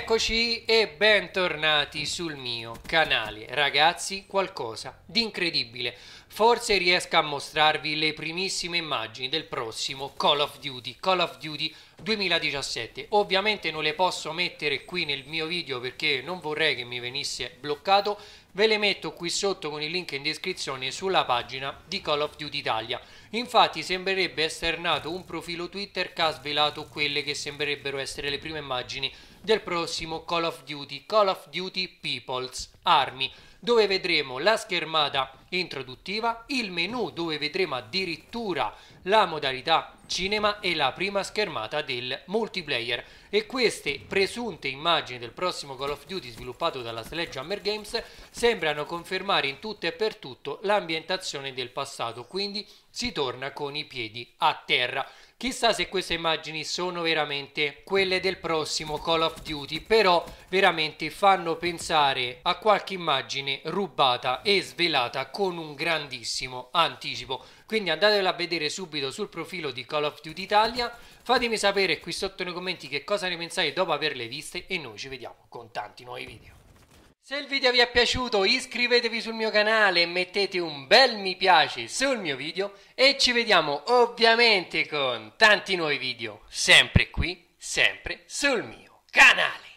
Eccoci e bentornati sul mio canale. Ragazzi, qualcosa di incredibile. Forse riesco a mostrarvi le primissime immagini del prossimo Call of Duty, Call of Duty 2017 ovviamente non le posso mettere qui nel mio video perché non vorrei che mi venisse bloccato ve le metto qui sotto con il link in descrizione sulla pagina di Call of Duty Italia infatti sembrerebbe nato un profilo Twitter che ha svelato quelle che sembrerebbero essere le prime immagini del prossimo Call of Duty Call of Duty People's Army dove vedremo la schermata introduttiva il menu dove vedremo addirittura la modalità cinema e la prima schermata del multiplayer e queste presunte immagini del prossimo Call of Duty sviluppato dalla Sledgehammer Games sembrano confermare in tutto e per tutto l'ambientazione del passato, quindi si torna con i piedi a terra. Chissà se queste immagini sono veramente quelle del prossimo Call of Duty, però veramente fanno pensare a qualche immagine rubata e svelata con un grandissimo anticipo. Quindi andatela a vedere subito sul profilo di Call Call of Duty Italia. Fatemi sapere qui sotto nei commenti che cosa ne pensate dopo averle viste e noi ci vediamo con tanti nuovi video. Se il video vi è piaciuto iscrivetevi sul mio canale e mettete un bel mi piace sul mio video e ci vediamo ovviamente con tanti nuovi video sempre qui, sempre sul mio canale.